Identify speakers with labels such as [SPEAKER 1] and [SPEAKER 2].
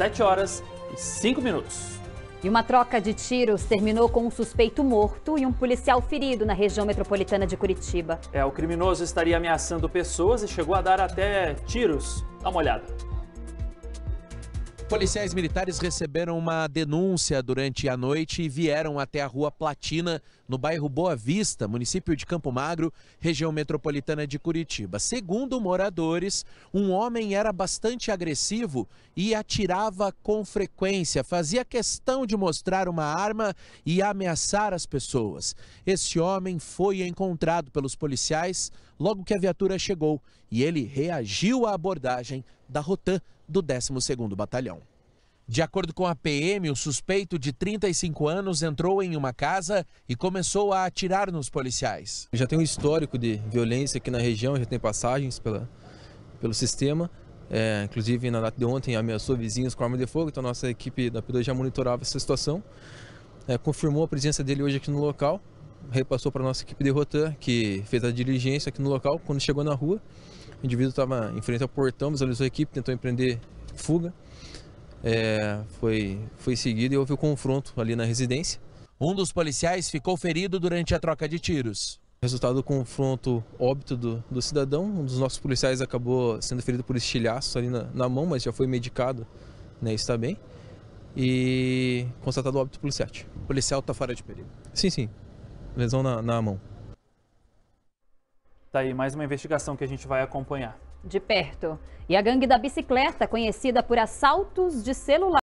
[SPEAKER 1] 7 horas e 5 minutos. E uma troca de tiros terminou com um suspeito morto e um policial ferido na região metropolitana de Curitiba. É, o criminoso estaria ameaçando pessoas e chegou a dar até tiros. Dá uma olhada.
[SPEAKER 2] Policiais militares receberam uma denúncia durante a noite e vieram até a Rua Platina, no bairro Boa Vista, município de Campo Magro, região metropolitana de Curitiba. Segundo moradores, um homem era bastante agressivo e atirava com frequência, fazia questão de mostrar uma arma e ameaçar as pessoas. Este homem foi encontrado pelos policiais logo que a viatura chegou e ele reagiu à abordagem da Rotan do 12º Batalhão. De acordo com a PM, o suspeito de 35 anos entrou em uma casa e começou a atirar nos policiais.
[SPEAKER 3] Já tem um histórico de violência aqui na região, já tem passagens pela, pelo sistema. É, inclusive, na data de ontem, ameaçou vizinhos com arma de fogo, então nossa equipe da P2 já monitorava essa situação. É, confirmou a presença dele hoje aqui no local, repassou para a nossa equipe de Rotan, que fez a diligência aqui no local. Quando chegou na rua, o indivíduo estava em frente ao portão, visualizou a equipe, tentou empreender fuga. É, foi, foi seguido e houve o um confronto ali na residência. Um dos policiais ficou ferido durante a troca de tiros. Resultado do confronto óbito do, do cidadão, um dos nossos policiais acabou sendo ferido por estilhaço ali na, na mão, mas já foi medicado, né, está bem. E constatado óbito policial. O policial está fora de perigo? Sim, sim. Lesão na, na mão.
[SPEAKER 1] Tá aí mais uma investigação que a gente vai acompanhar. De perto. E a gangue da bicicleta, conhecida por assaltos de celular.